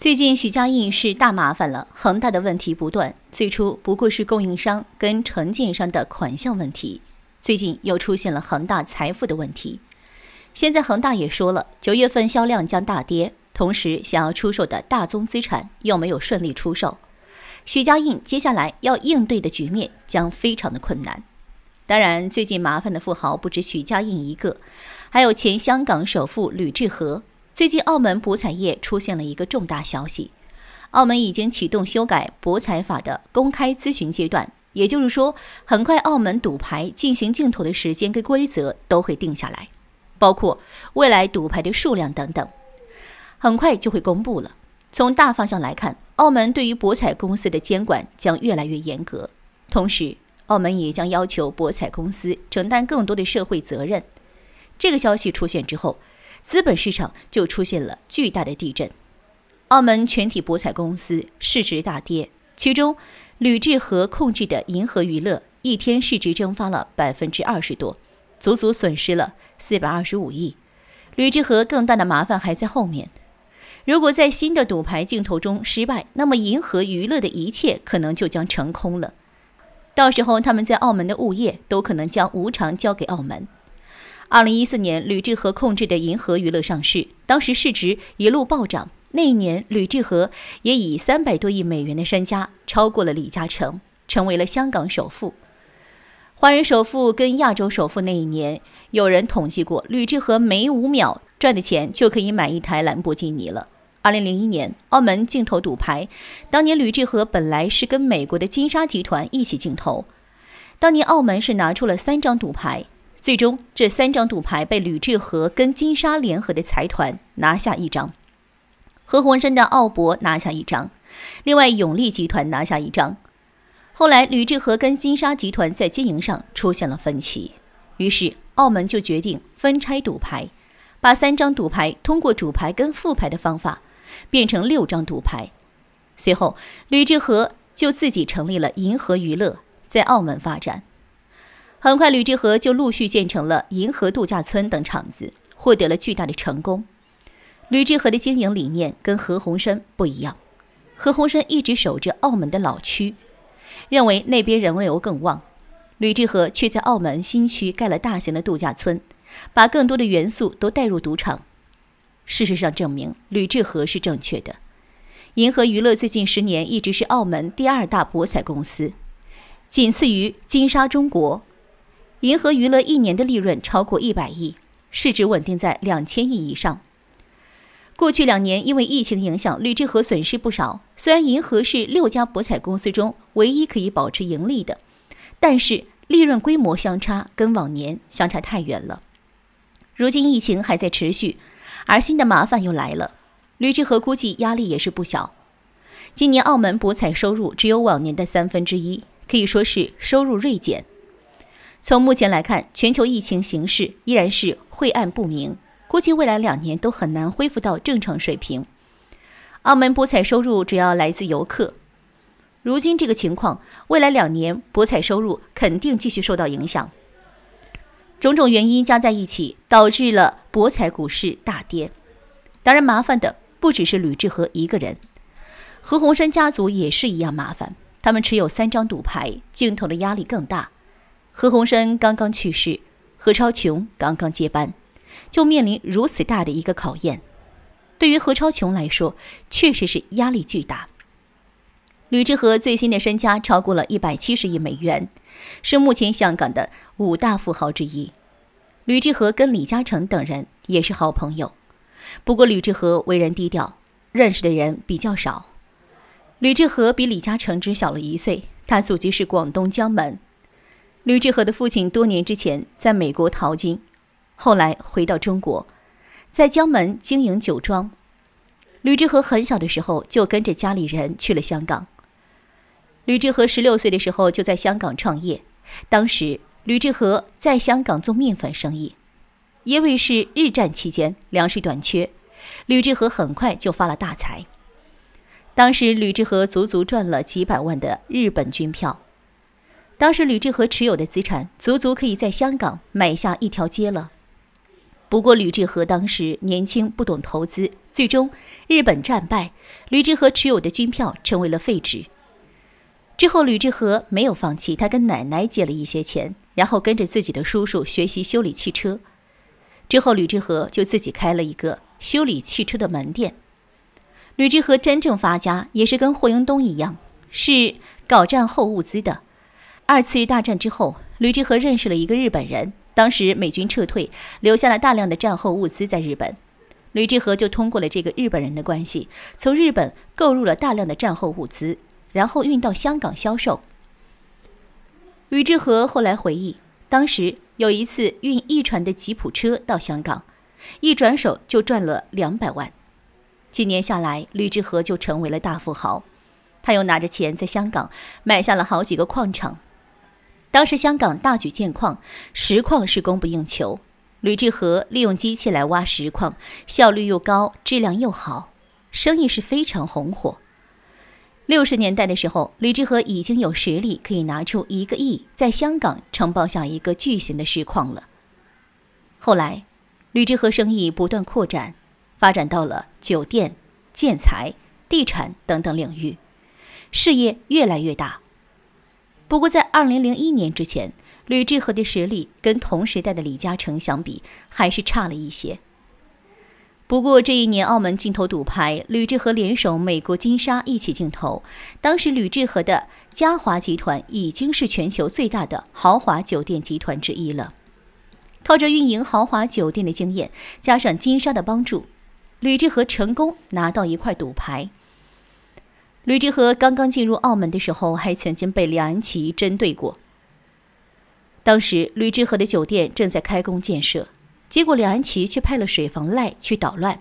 最近许家印是大麻烦了，恒大的问题不断。最初不过是供应商跟承建商的款项问题，最近又出现了恒大财富的问题。现在恒大也说了，九月份销量将大跌，同时想要出售的大宗资产又没有顺利出售。许家印接下来要应对的局面将非常的困难。当然，最近麻烦的富豪不止许家印一个，还有前香港首富吕志和。最近，澳门博彩业出现了一个重大消息，澳门已经启动修改博彩法的公开咨询阶段，也就是说，很快澳门赌牌进行竞投的时间跟规则都会定下来，包括未来赌牌的数量等等，很快就会公布了。从大方向来看，澳门对于博彩公司的监管将越来越严格，同时，澳门也将要求博彩公司承担更多的社会责任。这个消息出现之后。资本市场就出现了巨大的地震，澳门全体博彩公司市值大跌，其中吕志和控制的银河娱乐一天市值蒸发了百分之二十多，足足损失了四百二十五亿。吕志和更大的麻烦还在后面，如果在新的赌牌镜头中失败，那么银河娱乐的一切可能就将成空了，到时候他们在澳门的物业都可能将无偿交给澳门。二零一四年，吕志和控制的银河娱乐上市，当时市值一路暴涨。那一年，吕志和也以三百多亿美元的身家超过了李嘉诚，成为了香港首富、华人首富跟亚洲首富。那一年，有人统计过，吕志和每五秒赚的钱就可以买一台兰博基尼了。二零零一年，澳门竞投赌牌，当年吕志和本来是跟美国的金沙集团一起竞投，当年澳门是拿出了三张赌牌。最终，这三张赌牌被吕志和跟金沙联合的财团拿下一张，何鸿燊的澳博拿下一张，另外永利集团拿下一张。后来，吕志和跟金沙集团在经营上出现了分歧，于是澳门就决定分拆赌牌，把三张赌牌通过主牌跟副牌的方法变成六张赌牌。随后，吕志和就自己成立了银河娱乐，在澳门发展。很快，吕志和就陆续建成了银河度假村等厂子，获得了巨大的成功。吕志和的经营理念跟何鸿燊不一样，何鸿燊一直守着澳门的老区，认为那边人流更旺。吕志和却在澳门新区盖了大型的度假村，把更多的元素都带入赌场。事实上证明，吕志和是正确的。银河娱乐最近十年一直是澳门第二大博彩公司，仅次于金沙中国。银河娱乐一年的利润超过一百亿，市值稳定在两千亿以上。过去两年因为疫情影响，吕志和损失不少。虽然银河是六家博彩公司中唯一可以保持盈利的，但是利润规模相差跟往年相差太远了。如今疫情还在持续，而新的麻烦又来了，吕志和估计压力也是不小。今年澳门博彩收入只有往年的三分之一，可以说是收入锐减。从目前来看，全球疫情形势依然是晦暗不明，估计未来两年都很难恢复到正常水平。澳门博彩收入主要来自游客，如今这个情况，未来两年博彩收入肯定继续受到影响。种种原因加在一起，导致了博彩股市大跌。当然，麻烦的不只是吕志和一个人，何鸿燊家族也是一样麻烦，他们持有三张赌牌，镜头的压力更大。何鸿燊刚刚去世，何超琼刚刚接班，就面临如此大的一个考验，对于何超琼来说，确实是压力巨大。吕志和最新的身家超过了一百七十亿美元，是目前香港的五大富豪之一。吕志和跟李嘉诚等人也是好朋友，不过吕志和为人低调，认识的人比较少。吕志和比李嘉诚只小了一岁，他祖籍是广东江门。吕志和的父亲多年之前在美国淘金，后来回到中国，在江门经营酒庄。吕志和很小的时候就跟着家里人去了香港。吕志和十六岁的时候就在香港创业，当时吕志和在香港做面粉生意，因为是日战期间粮食短缺，吕志和很快就发了大财。当时吕志和足足赚了几百万的日本军票。当时吕志和持有的资产，足足可以在香港买下一条街了。不过吕志和当时年轻不懂投资，最终日本战败，吕志和持有的军票成为了废纸。之后吕志和没有放弃，他跟奶奶借了一些钱，然后跟着自己的叔叔学习修理汽车。之后吕志和就自己开了一个修理汽车的门店。吕志和真正发家，也是跟霍英东一样，是搞战后物资的。二次大战之后，吕志和认识了一个日本人。当时美军撤退，留下了大量的战后物资在日本。吕志和就通过了这个日本人的关系，从日本购入了大量的战后物资，然后运到香港销售。吕志和后来回忆，当时有一次运一船的吉普车到香港，一转手就赚了两百万。几年下来，吕志和就成为了大富豪。他又拿着钱在香港买下了好几个矿场。当时香港大举建矿，石矿是供不应求。吕志和利用机器来挖石矿，效率又高，质量又好，生意是非常红火。六十年代的时候，吕志和已经有实力可以拿出一个亿在香港承包下一个巨型的石矿了。后来，吕志和生意不断扩展，发展到了酒店、建材、地产等等领域，事业越来越大。不过，在二零零一年之前，吕志和的实力跟同时代的李嘉诚相比还是差了一些。不过这一年，澳门竞投赌牌，吕志和联手美国金沙一起竞投。当时，吕志和的嘉华集团已经是全球最大的豪华酒店集团之一了。靠着运营豪华酒店的经验，加上金沙的帮助，吕志和成功拿到一块赌牌。吕志和刚刚进入澳门的时候，还曾经被梁安琪针对过。当时吕志和的酒店正在开工建设，结果梁安琪却派了水房赖去捣乱。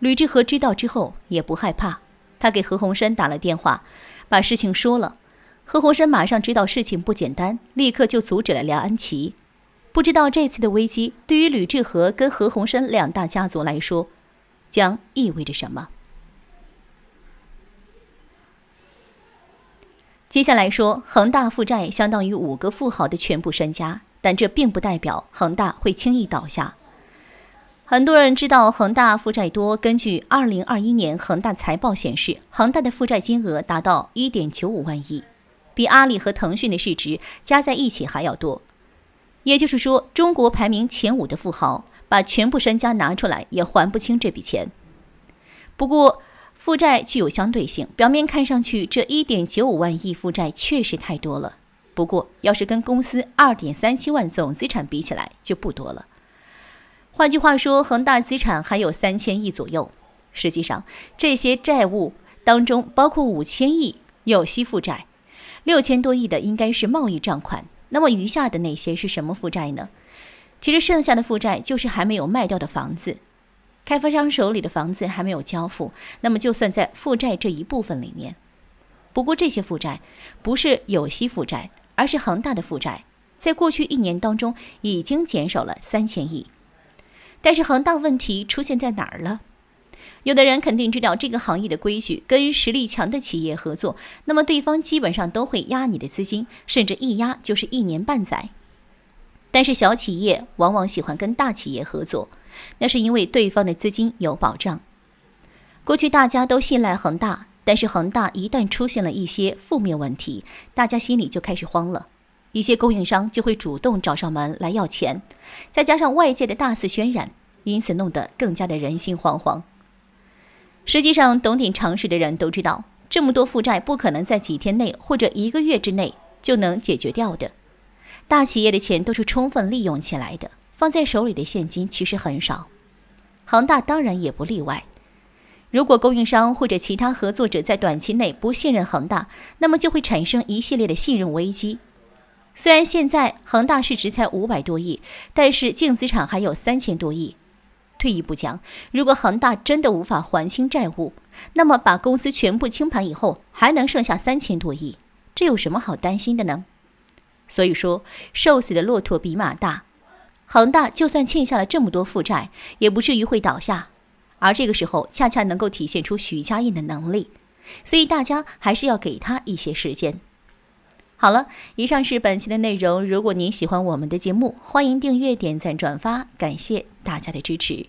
吕志和知道之后也不害怕，他给何鸿燊打了电话，把事情说了。何鸿燊马上知道事情不简单，立刻就阻止了梁安琪。不知道这次的危机对于吕志和跟何鸿燊两大家族来说，将意味着什么？接下来说，恒大负债相当于五个富豪的全部身家，但这并不代表恒大会轻易倒下。很多人知道恒大负债多，根据二零二一年恒大财报显示，恒大的负债金额达到一点九五万亿，比阿里和腾讯的市值加在一起还要多。也就是说，中国排名前五的富豪把全部身家拿出来也还不清这笔钱。不过，负债具有相对性，表面看上去这一点九五万亿负债确实太多了，不过要是跟公司二点三七万总资产比起来就不多了。换句话说，恒大资产还有三千亿左右。实际上，这些债务当中包括五千亿有息负债，六千多亿的应该是贸易账款。那么余下的那些是什么负债呢？其实剩下的负债就是还没有卖掉的房子。开发商手里的房子还没有交付，那么就算在负债这一部分里面，不过这些负债不是有息负债，而是恒大的负债，在过去一年当中已经减少了三千亿。但是恒大问题出现在哪儿了？有的人肯定知道这个行业的规矩，跟实力强的企业合作，那么对方基本上都会压你的资金，甚至一压就是一年半载。但是小企业往往喜欢跟大企业合作。那是因为对方的资金有保障。过去大家都信赖恒大，但是恒大一旦出现了一些负面问题，大家心里就开始慌了，一些供应商就会主动找上门来要钱，再加上外界的大肆渲染，因此弄得更加的人心惶惶。实际上，懂点常识的人都知道，这么多负债不可能在几天内或者一个月之内就能解决掉的。大企业的钱都是充分利用起来的。放在手里的现金其实很少，恒大当然也不例外。如果供应商或者其他合作者在短期内不信任恒大，那么就会产生一系列的信任危机。虽然现在恒大市值才五百多亿，但是净资产还有三千多亿。退一步讲，如果恒大真的无法还清债务，那么把公司全部清盘以后，还能剩下三千多亿，这有什么好担心的呢？所以说，瘦死的骆驼比马大。恒大就算欠下了这么多负债，也不至于会倒下，而这个时候恰恰能够体现出徐家印的能力，所以大家还是要给他一些时间。好了，以上是本期的内容。如果您喜欢我们的节目，欢迎订阅、点赞、转发，感谢大家的支持。